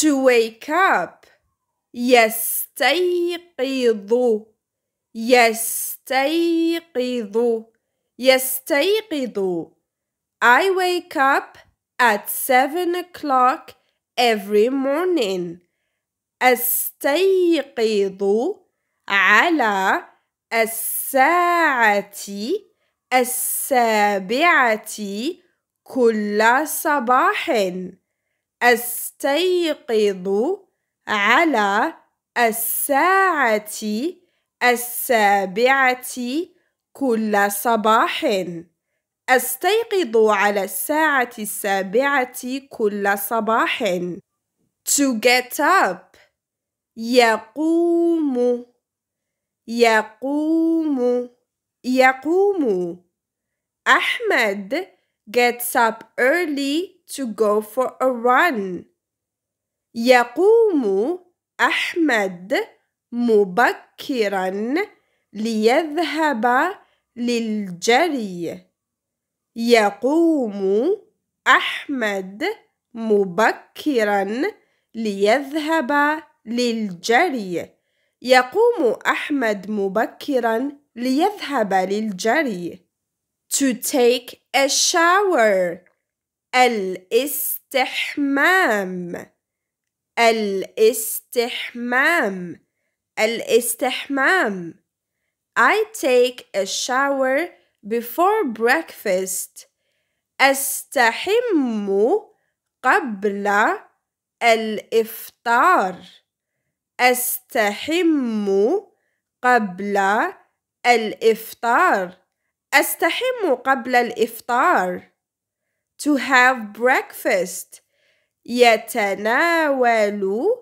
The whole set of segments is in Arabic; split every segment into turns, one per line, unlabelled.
to wake up يستيقظ يستيقظ يستيقظ I wake up at seven o'clock every morning أستيقظ على الساعة السابعة كل صباح أستيقظ على الساعة السابعة كل صباح أستيقظ على الساعة السابعة كل صباح to get up يقوم يقوم يقوم أحمد gets up early to go for a run. يقوم أحمد مبكرا ليذهب للجري. يقوم أحمد مبكرا ليذهب للجري. يقوم أحمد مبكرا ليذهب للجري. To take a shower. الاستحمام الاستحمام الاستحمام I take a shower before breakfast أستحم قبل الإفطار أستحم قبل الإفطار أستحم قبل الإفطار to have breakfast يتناول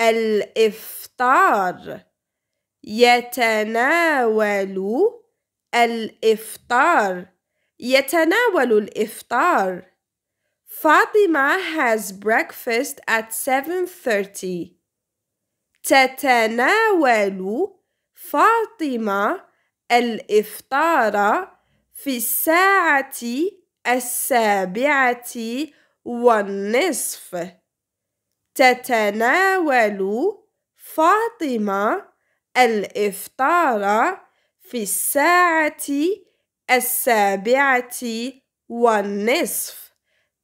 الإفطار يتناول الإفطار يتناول الإفطار Fatima has breakfast at 7.30 تتناول فاطمة الإفطار في الساعة السابعة والنصف تتناول فاطمة الإفطار في الساعة السابعة والنصف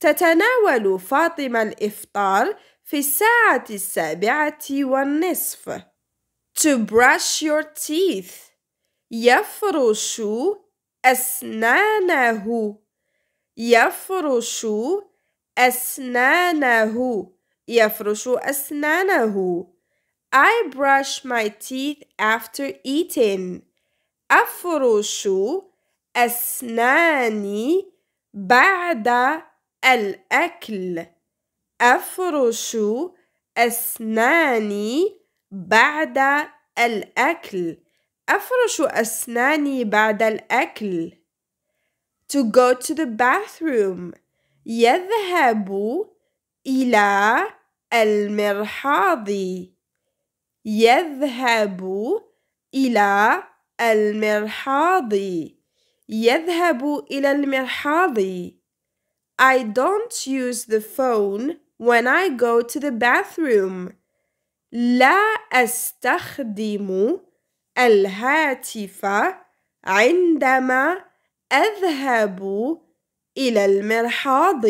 تتناول فاطمة الإفطار في الساعة السابعة والنصف To brush your teeth يفرش أسنانه يفرش أسنانه يفرش أسنانه I brush my teeth after eating أفرش أسناني بعد الأكل أفرش أسناني بعد الأكل أفرش أسناني بعد الأكل to go to the bathroom يذهب إلى المرحاض يذهب إلى المرحاض يذهب إلى المرحاض I don't use the phone when I go to the bathroom لا أستخدم الهاتف عندما أذهب إلى المرحاض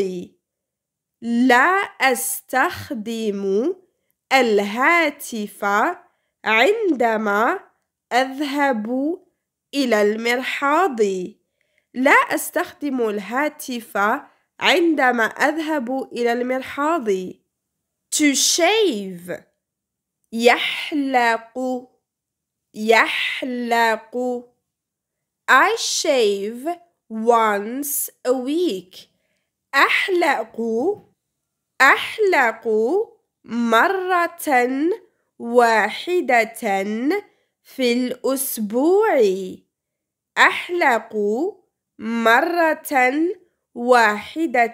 لا أستخدم الهاتف عندما أذهب إلى المرحاض لا أستخدم الهاتف عندما أذهب إلى المرحاض to shave يحلق يحلق I shave once a week أحلق أحلق مرة واحدة في الأسبوع أحلق مرة واحدة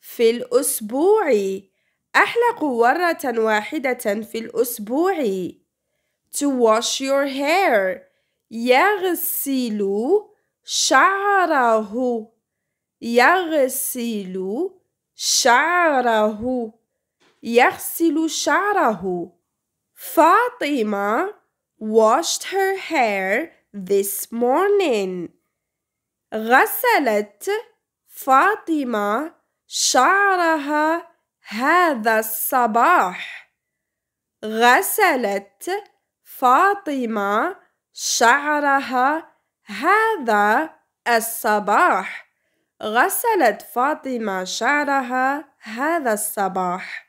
في الأسبوع أحلق مرة واحدة في الأسبوع To wash your hair يغسل شعره يغسل شعره يغسل شعره فاطمة washed her hair this morning غسلت فاطمة شعرها هذا الصباح غسلت فاطمة شعرها هذا الصباح غسلت فاطمة شعرها هذا الصباح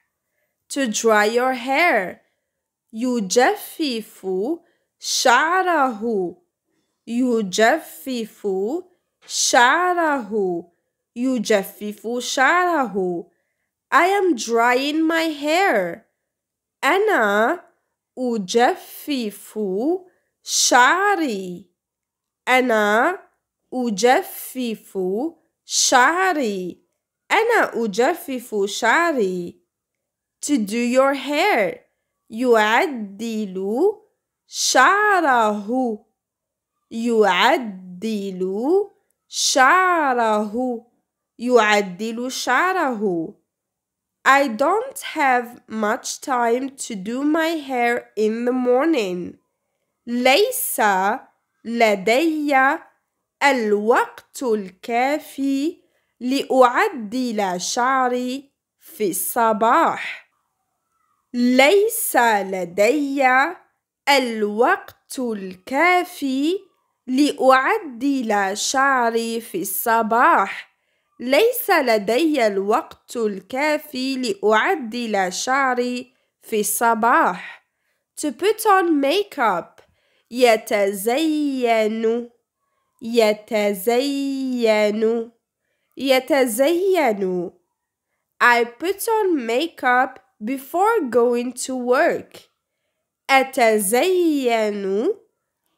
to dry your hair يجفف شعره يجفف شعره يجفف شعره I am drying my hair أنا أجفف Shari Anna Ujafifu Shari Anna Ujafifu Shari To do your hair Yuadilu Sharahu Yuadilu Sharahu Yuadilu Sharahu I don't have much time to do my hair in the morning. ليس لدي الوقت الكافي لأعدل شعري في الصباح. ليس لدي الوقت الكافي لأعدل شعري في الصباح. ليس لدي الوقت الكافي لأعدل شعري في الصباح. To put on makeup يتزين يتزين يتزين I put on makeup before going to work أتزين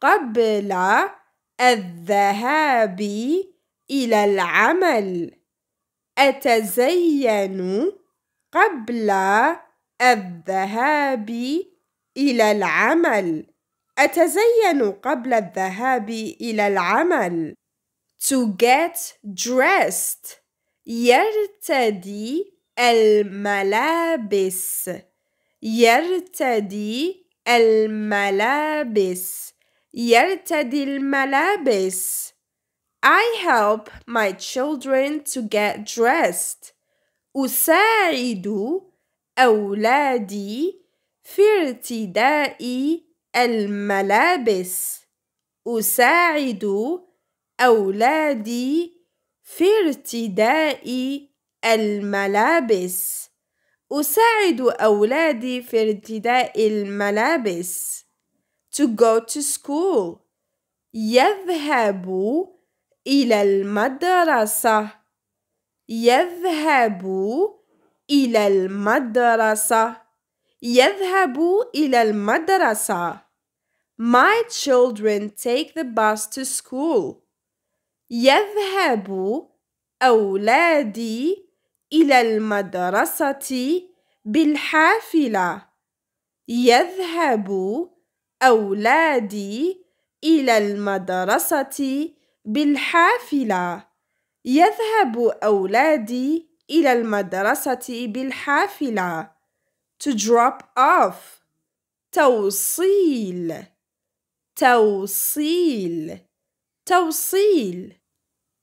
قبل الذهاب إلى العمل أتزين قبل الذهاب إلى العمل أتزين قبل الذهاب إلى العمل. To get dressed. يرتدي الملابس. يرتدي الملابس. يرتدي الملابس. I help my children to get dressed. أساعد أولادي في ارتداء الملابس أساعد أولادي في ارتداء الملابس أساعد أولادي في ارتداء الملابس to go to school يذهب إلى المدرسة يذهب إلى المدرسة يذهب إلى المدرسة. My children take the bus to school. يذهب أولادي إلى المدرسة بالحافلة. يذهب أولادي إلى المدرسة بالحافلة. يذهب أولادي إلى المدرسة بالحافلة. to drop off توصيل توصيل توصيل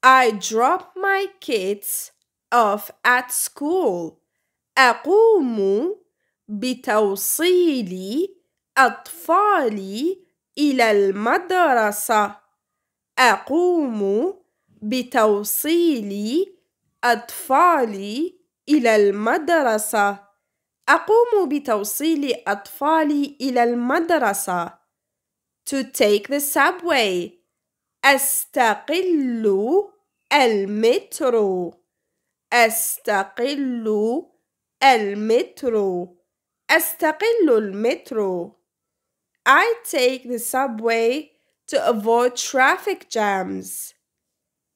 I drop my kids off at school أقوم بتوصيل أطفالي إلى المدرسة أقوم بتوصيل أطفالي إلى المدرسة أقوم بتوصيل أطفالي إلى المدرسة. To take the subway. أستقل المترو. أستقل المترو. أستقل المترو. I take the subway to avoid traffic jams.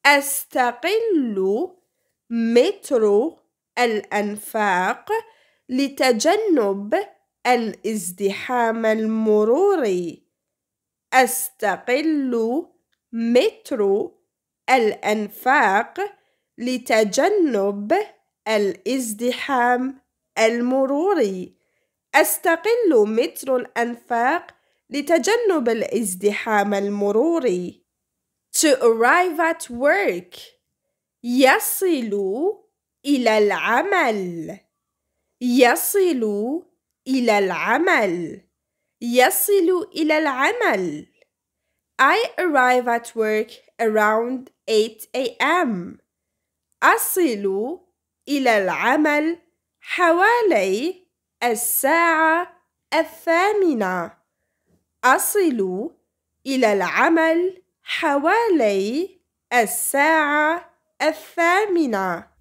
أستقل مترو الأنفاق لتجنب الازدحام المروري أستقل مترو الأنفاق لتجنب الازدحام المروري أستقل مترو الأنفاق لتجنب الازدحام المروري to arrive at work يصل إلى العمل يصل إلى العمل يصل إلى العمل I arrive at work around 8 a.m. أصل إلى العمل حوالي الساعة الثامنة أصل إلى العمل حوالي الساعة الثامنة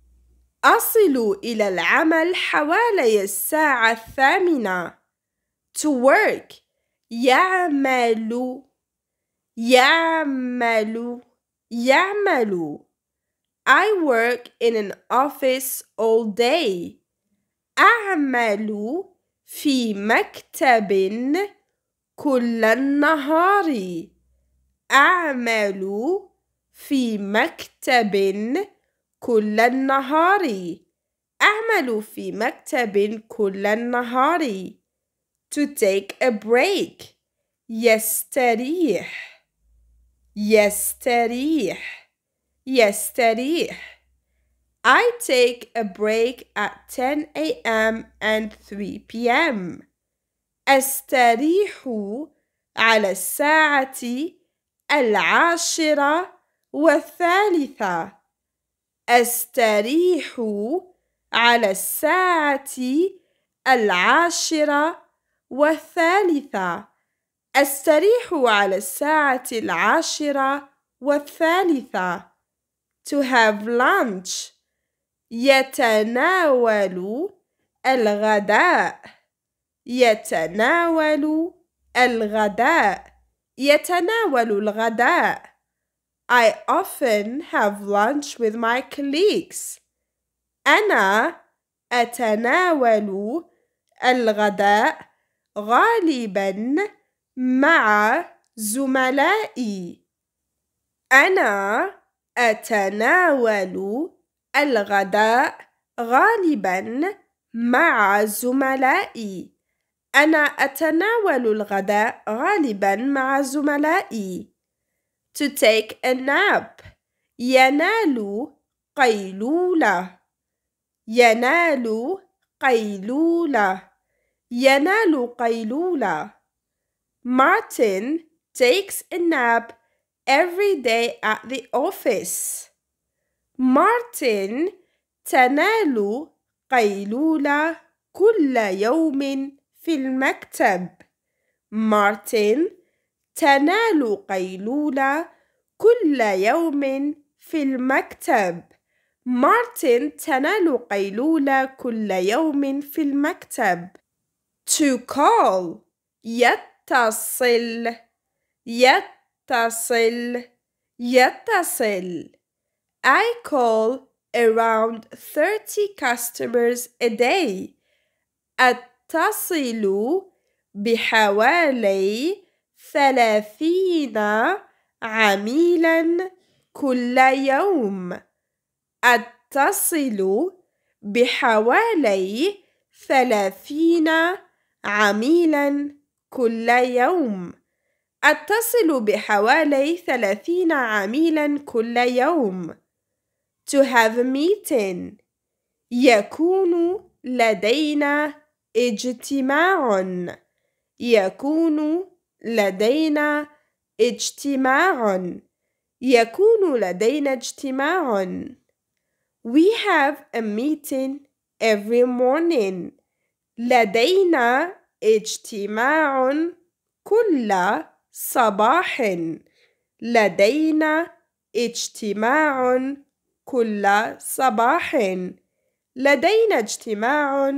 أصل إلى العمل حوالي الساعة الثامنة. To work. يعمل يعمل يعمل I work in an office all day. أعمل في مكتب كل النهار. أعمل في مكتب كل النهار أعمل في مكتب كل النهار to take a break يستريح يستريح يستريح I take a break at 10 a.m. and 3 p.m. أستريح على الساعة العاشرة والثالثة أستريح على الساعة العاشرة والثالثة أستريح على الساعة العاشرة والثالثة to have lunch يتناول الغداء يتناول الغداء يتناول الغداء I often have lunch with my colleagues. أنا أتناول الغداء غالبا مع زملائي. أنا أتناول الغداء غالبا مع زملائي. أنا أتناول الغداء غالبا مع زملائي. to take a nap. ينال قيلولة ينال قيلولة ينال قيلولة Martin takes a nap every day at the office. Martin تنال قيلولة كل يوم في المكتب. Martin تنال قيلولة كل يوم في المكتب. مارتن تنال قيلولة كل يوم في المكتب. To call يتصل يتصل يتصل. I call around 30 customers a day. أتصل بحوالي ثلاثين عميلا كل يوم أتصل بحوالي ثلاثين عميلا كل يوم أتصل بحوالي ثلاثين عميلا كل يوم to have a meeting يكون لدينا اجتماع يكون لدينا اجتماع يكون لدينا اجتماع We have a meeting every morning لدينا اجتماع كل صباح لدينا اجتماع كل صباح لدينا اجتماع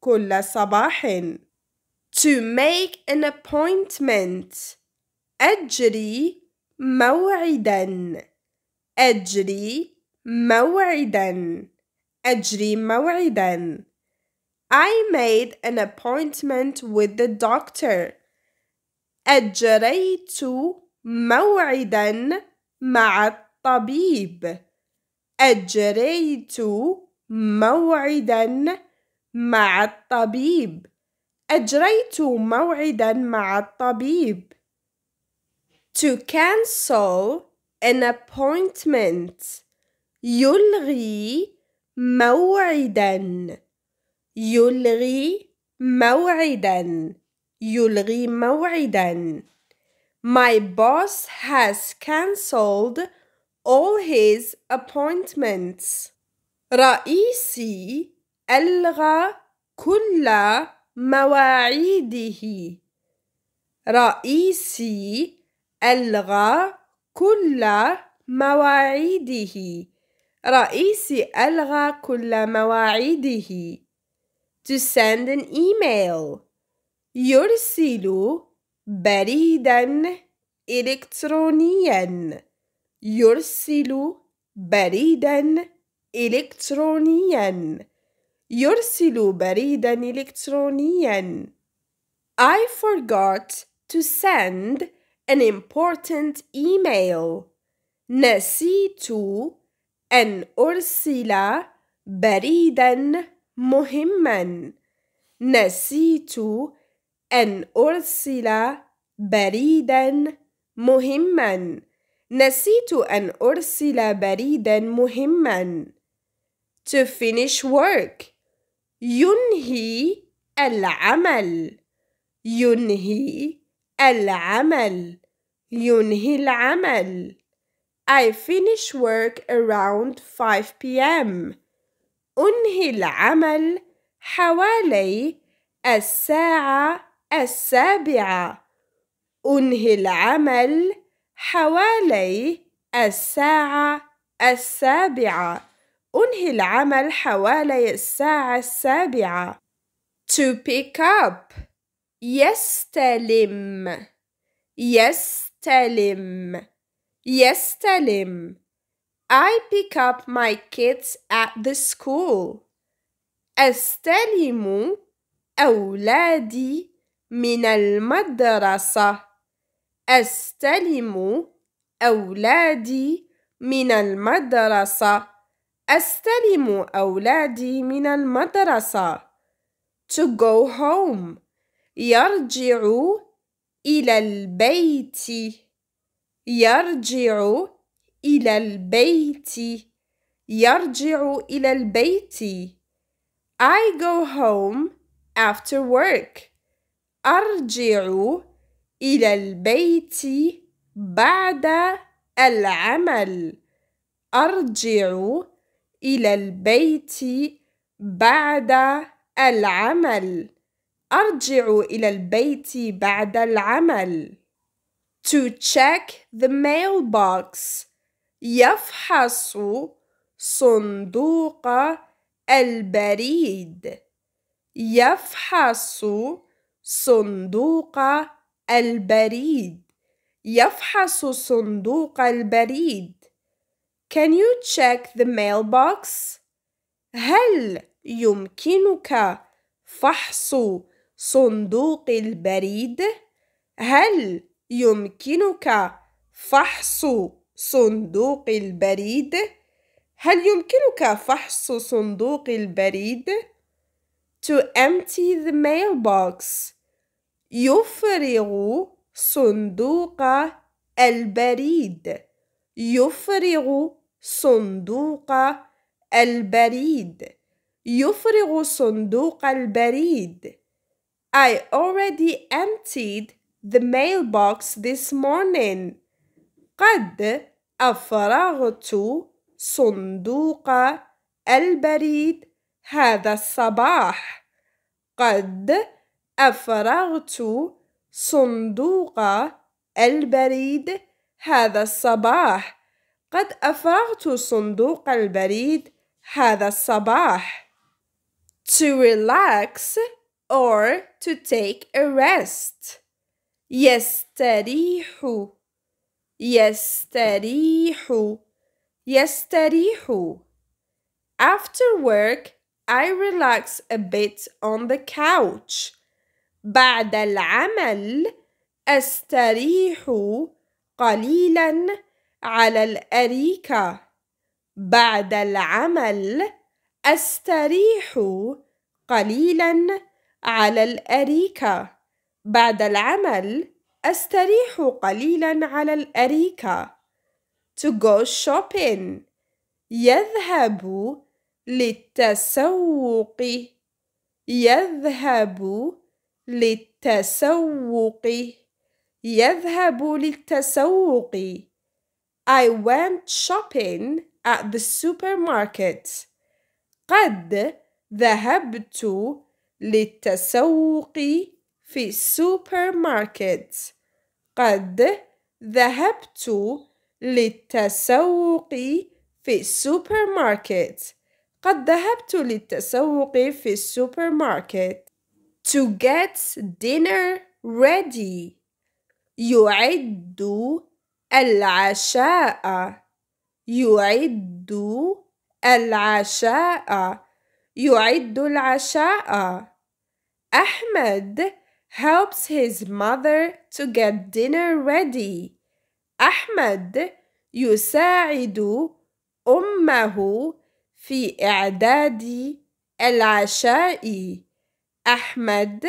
كل صباح To make an appointment. أجري موعدا. أجري موعدا. أجري موعدا. I made an appointment with the doctor. أجريت موعدا مع الطبيب. أجريت موعدا مع الطبيب. أجريت موعدا مع الطبيب. To cancel an appointment. يلغي موعدا. يلغي موعدا. يلغي موعدا. My boss has cancelled all his appointments. رئيسي ألغى كل مواعيده رئيسي ألغى كل مواعيده رئيسي ألغى كل مواعيده to send an email يرسل بريدا إلكترونيا يرسل بريدا إلكترونيا يرسل بريدًا إلكترونيًا. I forgot to send an important email. نسيت أن أرسل بريدًا مهمًا. نسيت أن أرسل بريدًا مهمًا. نسيت أن أرسل بريدًا مهمًا. To finish work. ينهي العمل ينهي العمل ينهي العمل I finish work around 5 p.m. أنهي العمل حوالي الساعة السابعة أنهي العمل حوالي الساعة السابعة أنهي العمل حوالي الساعة السابعة. To pick up يستلم يستلم يستلم I pick up my kids at the school. أستلم أولادي من المدرسة. أستلم أولادي من المدرسة. أستلم أولادي من المدرسة. To go home. يرجع إلى البيت. يرجع إلى البيت. يرجع إلى البيت. I go home after work. أرجع إلى البيت بعد العمل. أرجع إلى البيت بعد العمل. أرجع إلى البيت بعد العمل. To check the mailbox. يفحص صندوق البريد. يفحص صندوق البريد. يفحص صندوق البريد. Can you check the mailbox? هل يمكنك فحص صندوق البريد؟ هل يمكنك فحص صندوق البريد؟ هل يمكنك فحص صندوق البريد؟ To empty the mailbox يفرغ صندوق البريد يفرغ صندوق البريد يفرغ صندوق البريد I already emptied the mailbox this morning قد أفرغت صندوق البريد هذا الصباح قد أفرغت صندوق البريد هذا الصباح قد أفرغت صندوق البريد هذا الصباح. To relax or to take a rest. يستريح يستريح يستريح After work, I relax a bit on the couch. بعد العمل أستريح قليلاً على الأريكة بعد العمل أستريح قليلا على الأريكة بعد العمل أستريح قليلا على الأريكة to go shopping يذهب للتسوق يذهب للتسوق يذهب للتسوق I went shopping at the supermarket. قد ذهبت للتسوق في السوبرماركت. قد ذهبت للتسوق في السوبرماركت. قد ذهبت للتسوق في السوبرماركت. To get dinner ready. يعد العشاء يعد العشاء يعد العشاء أحمد helps his mother to get dinner ready أحمد يساعد أمه في إعداد العشاء أحمد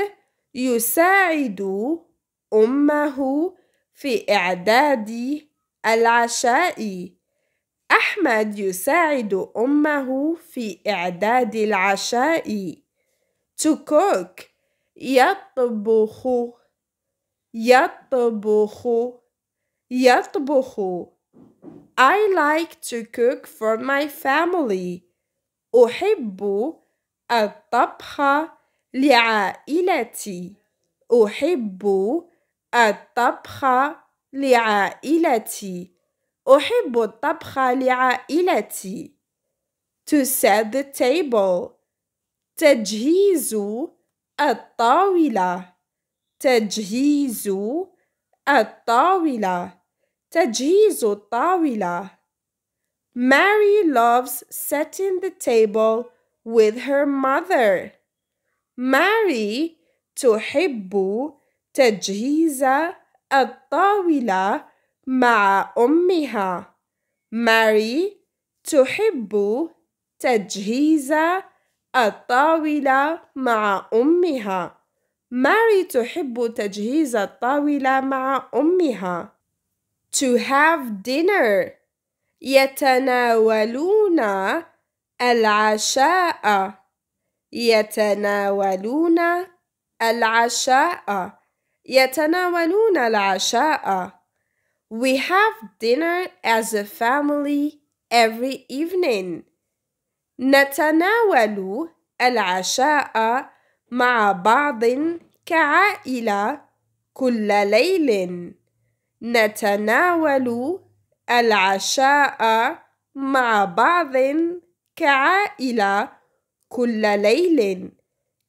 يساعد أمه في إعداد العشاء أحمد يساعد أمه في إعداد العشاء to cook يطبخ يطبخ يطبخ I like to cook for my family أحب الطبخ لعائلتي أحب الطبخ لعائلتي أحب الطبخ لعائلتي to set the table تجهيز الطاولة تجهيز الطاولة تجهيز الطاولة Mary loves setting the table with her mother. Mary تحب تجهيز الطاولة مع أمها. ماري تحب تجهيز الطاولة مع أمها. ماري تحب تجهيز الطاولة مع أمها. To have dinner. يتناولون العشاء. يتناولون العشاء. يتناولون العشاء. We have dinner as a family every evening. نتناول العشاء مع بعض كعائلة كل ليل. نتناول العشاء مع بعض كعائلة كل ليل.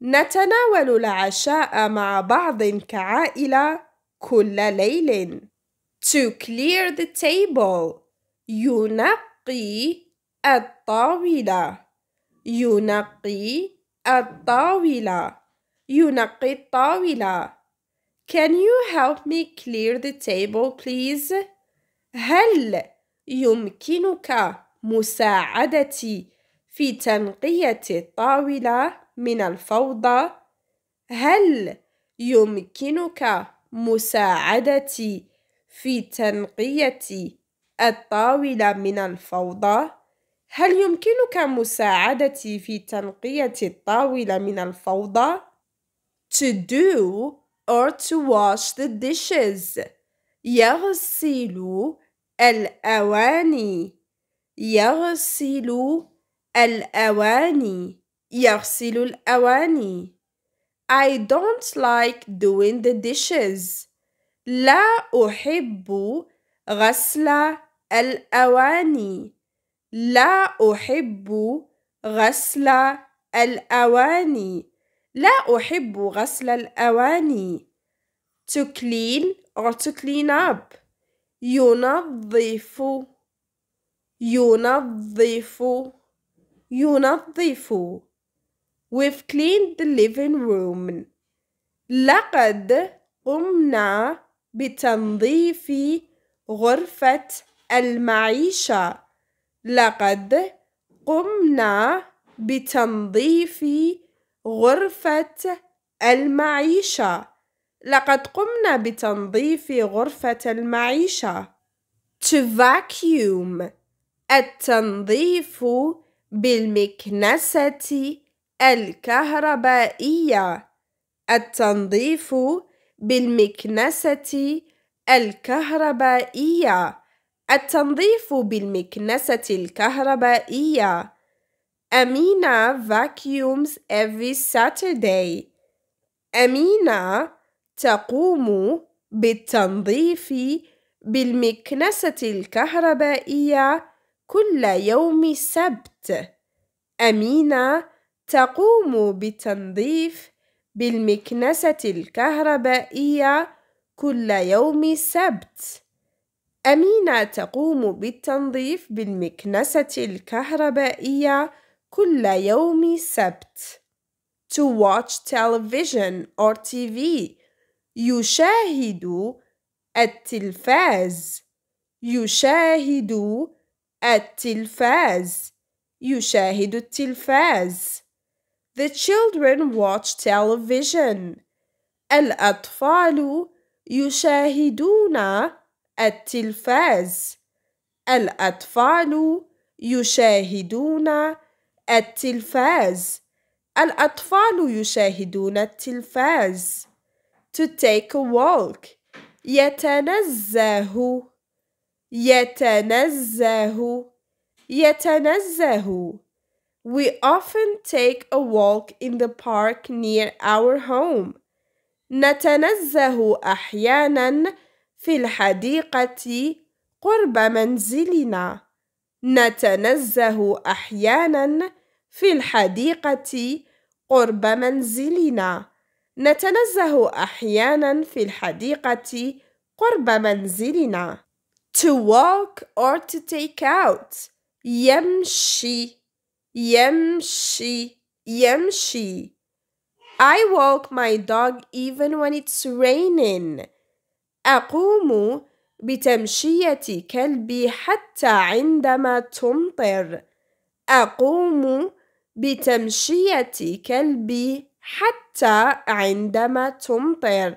نتناول العشاء مع بعض كعائلة كل ليل. To clear the table. ينقي الطاولة. ينقي الطاولة. ينقي الطاولة. Can you help me clear the table please? هل يمكنك مساعدتي في تنقية الطاولة من الفوضى؟ هل يمكنك مساعدتي في تنقية الطاولة من الفوضى؟ هل يمكنك مساعدتي في تنقية الطاولة من الفوضى؟ To do or to wash the dishes يغسل الأواني يغسل الأواني يغسل الأواني I don't like doing the dishes لا أحب غسل الأواني لا أحب غسل الأواني لا أحب غسل الأواني to clean or to clean up ينظف ينظف ينظف we've cleaned the living room لقد قمنا بتنظيف غرفة المعيشة لقد قمنا بتنظيف غرفة المعيشة لقد قمنا بتنظيف غرفة المعيشة to vacuum التنظيف بالمكنسة الكهربائية التنظيف بالمكنسة الكهربائية التنظيف بالمكنسة الكهربائية أمينة vacuums every Saturday. أمينة تقوم بالتنظيف بالمكنسة الكهربائية كل يوم سبت أمينة تقوم بالتنظيف بالمكنسة الكهربائية كل يوم سبت أمينة تقوم بالتنظيف بالمكنسة الكهربائية كل يوم سبت. To watch television or TV يشاهد التلفاز يشاهد التلفاز يشاهد التلفاز The children watch television الأطفال يشاهدون التلفاز الأطفال يشاهدون التلفاز الأطفال يشاهدون التلفاز To take a walk يتنزه يتنزه يتنزه We often take a walk in the park near our home. نتنزه أحيانا في الحديقة قرب منزلنا. نتنزه أحيانا في الحديقة قرب منزلنا. نتنزه أحيانا في الحديقة قرب منزلنا. to walk or to take out. Yemshi, yemshi, yemshi. I walk my dog even when it's raining. أقوم بتمشية كلبي حتى عندما تمطر. أقوم بتمشية كلبي حتى عندما تمطر.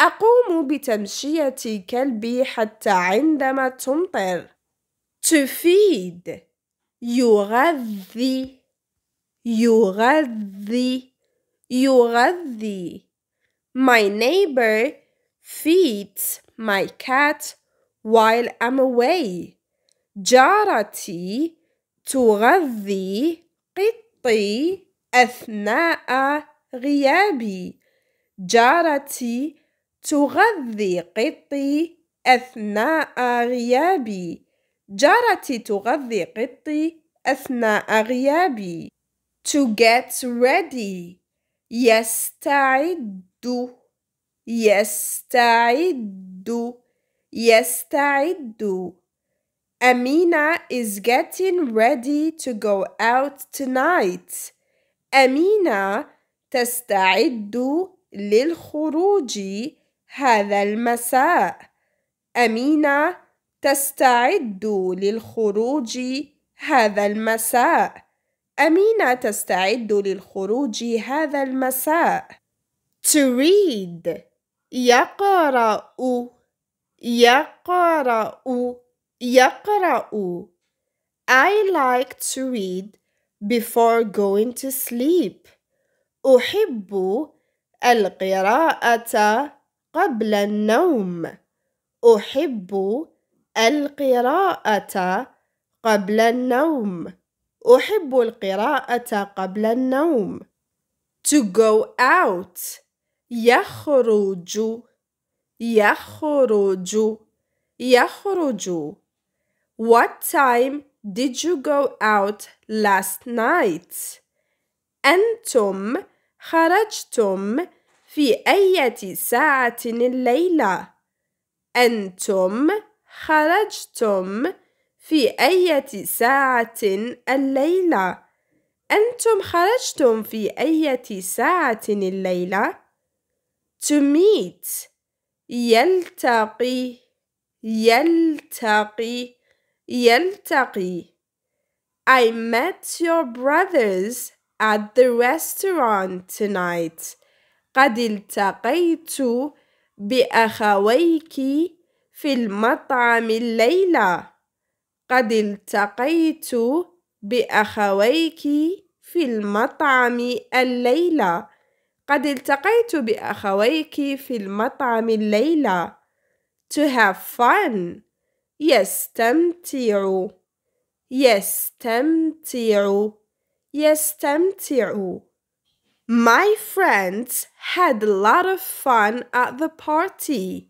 أقوم بتمشية كلبي حتى عندما تمطر. تفيد يغذي يغذي يغذي My neighbor feeds my cat while I'm away. جارتي تغذي قطي أثناء غيابي. جارتي تغذي قطي أثناء غيابي جارتي تغذي قطي أثناء غيابي to get ready يستعد يستعد يستعد Amina is getting ready to go out tonight. Amina تستعد للخروج هذا المساء أمينة تستعد للخروج هذا المساء أمينة تستعد للخروج هذا المساء تريد يقرأ يقرأ يقرأ I like to read before going to sleep أحب القراءة قبل النوم أحب القراءة قبل النوم أحب القراءة قبل النوم to go out يخرج يخرج يخرج What time did you go out last night؟ أنتم خرجتم في أي ساعة الليلة أنتم خرجتم في أي ساعة الليلة أنتم خرجتم في أي ساعة الليلة to meet يلتقي يلتقي يلتقي I met your brothers at the restaurant tonight قد التقيت بأخويك في المطعم الليلة قد التقيت بأخويك في المطعم الليلة قد التقيت بأخويك في المطعم الليلة to have fun يستمتع يستمتع يستمتع My friends had a lot of fun at the party.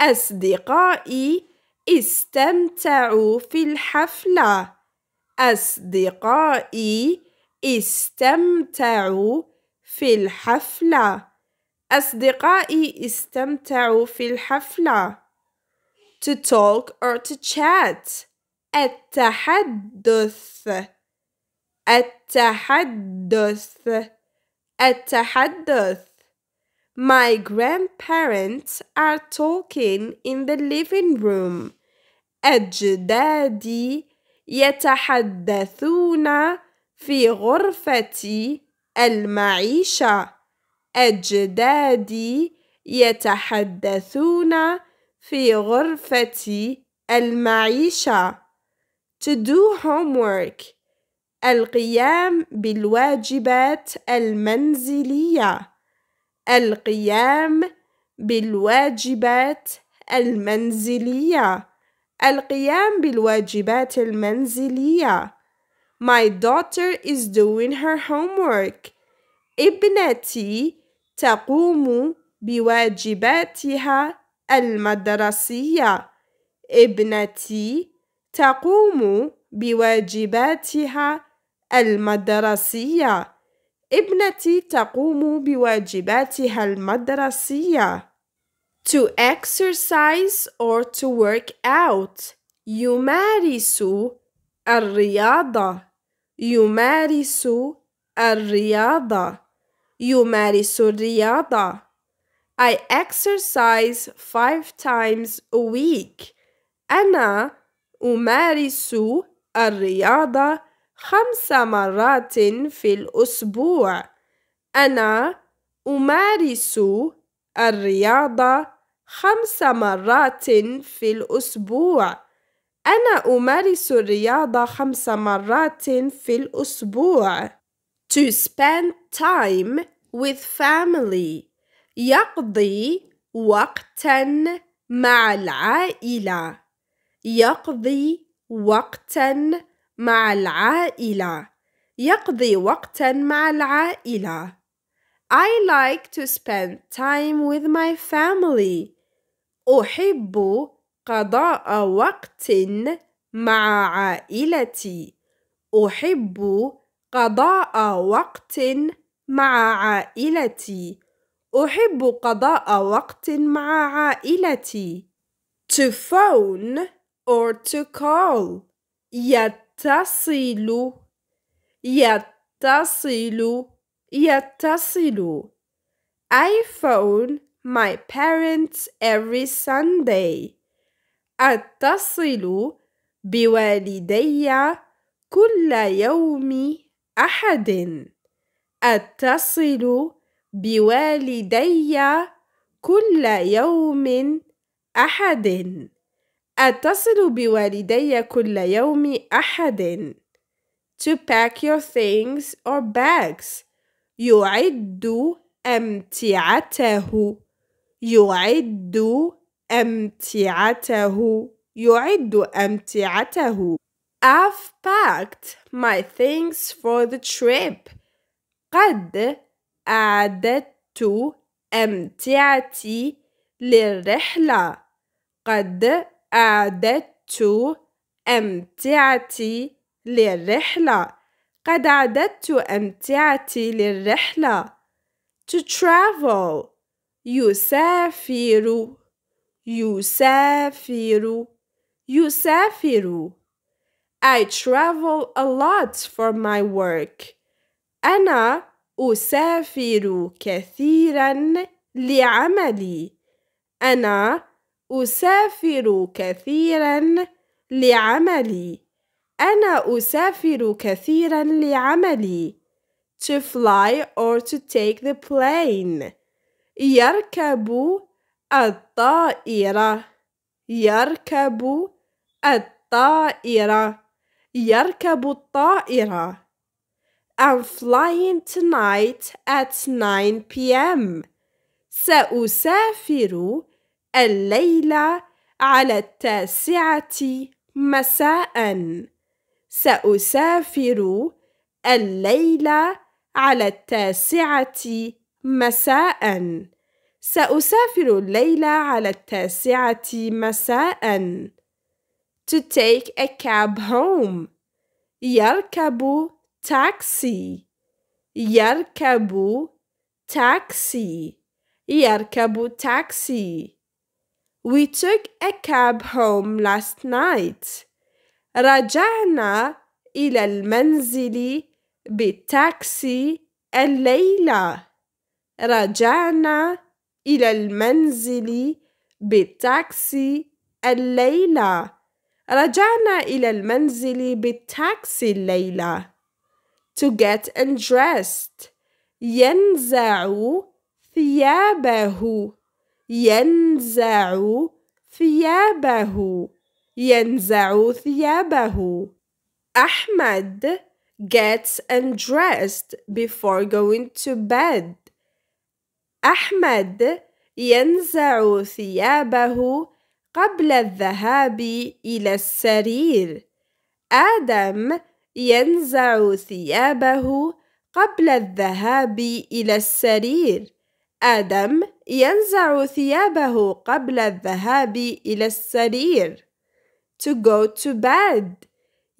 أصدقائي استمتعوا في الحفلة. أصدقائي استمتعوا في الحفلة. أصدقائي استمتعوا في الحفلة. To talk or to chat. التحدث التحدث التحدث My grandparents are talking in the living room. أجدادي يتحدثون في غرفة المعيشة. أجدادي يتحدثون في غرفة المعيشة. To do homework. القيام بالواجبات المنزلية القيام بالواجبات المنزلية القيام بالواجبات المنزلية My daughter is doing her homework ابنتي تقوم بواجباتها المدرسية ابنتي تقوم بواجباتها المدرسية ابنتي تقوم بواجباتها المدرسية to exercise or to work out يمارس الرياضة يمارس الرياضة يمارس الرياضة I exercise five times a week أنا أمارس الرياضة خمس مرات في الأسبوع أنا أمارس الرياضة خمس مرات في الأسبوع أنا أمارس الرياضة خمس مرات في الأسبوع. To spend time with family يقضي وقتا مع العائلة يقضي وقتا مع العائلة يقضي وقتا مع العائلة I like to spend time with my family أحب قضاء وقت مع عائلتي أحب قضاء وقت مع عائلتي أحب قضاء وقت مع عائلتي to phone or to call يت يتصل يتصل يتصل I phone my parents every Sunday. أتصل بوالدي كل يوم أحد. أتصل بوالدي كل يوم أحد. أتصل بوالدي كل يوم أحد. To pack your things or bags. يعد أمتعته. يعد أمتعته. يعد أمتعته. I've packed my things for the trip. قد أعددت أمتعتي للرحلة. قد أعددت أمتعتي للرحلة. قد أعددت أمتعتي للرحلة. To travel. يسافر يسافر يسافر I travel a lot for my work. أنا أسافر كثيرا لعملي. أنا أسافر كثيرا لعملي أنا أسافر كثيرا لعملي to fly or to take the plane يركب الطائرة يركب الطائرة يركب الطائرة I'm flying tonight at 9 p.m. سأسافر الليلة على التاسعة مساء سأسافر الليلة على التاسعة مساء سأسافر الليلة على التاسعة مساء to take a cab home يركب تاكسي يركب تاكسي يركب تاكسي We took a cab home last night. رجعنا إلى المنزل بالتاكسي الليلة. رجعنا إلى المنزل بالتاكسي الليلة. رجعنا إلى المنزل بالتاكسي الليلة. To get undressed. ينزع ثيابه. ينزع ثيابه ينزع ثيابه أحمد gets undressed before going to bed أحمد ينزع ثيابه قبل الذهاب إلى السرير آدم ينزع ثيابه قبل الذهاب إلى السرير آدم ينزع ثيابه قبل الذهاب إلى السرير. To go to bed.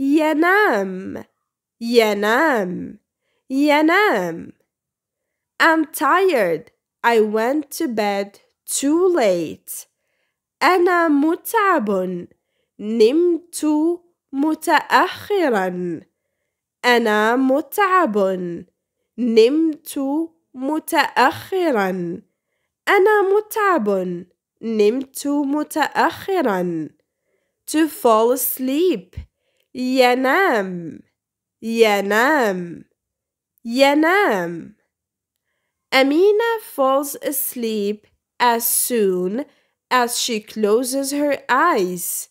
ينام. ينام. ينام. I'm tired. I went to bed too late. أنا متعب. نمت متأخرا. أنا متعب. نمت متأخرا. أنا متعب. نمت متأخرا. To fall asleep. ينام. ينام. ينام. Amina falls asleep as soon as she closes her eyes.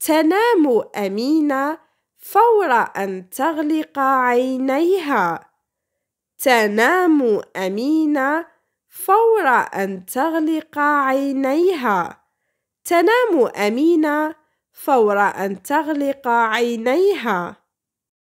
تنام أمينة فور أن تغلق عينيها. تنام أمينة فور أن تغلق عينيها تنام أمينة فور أن تغلق عينيها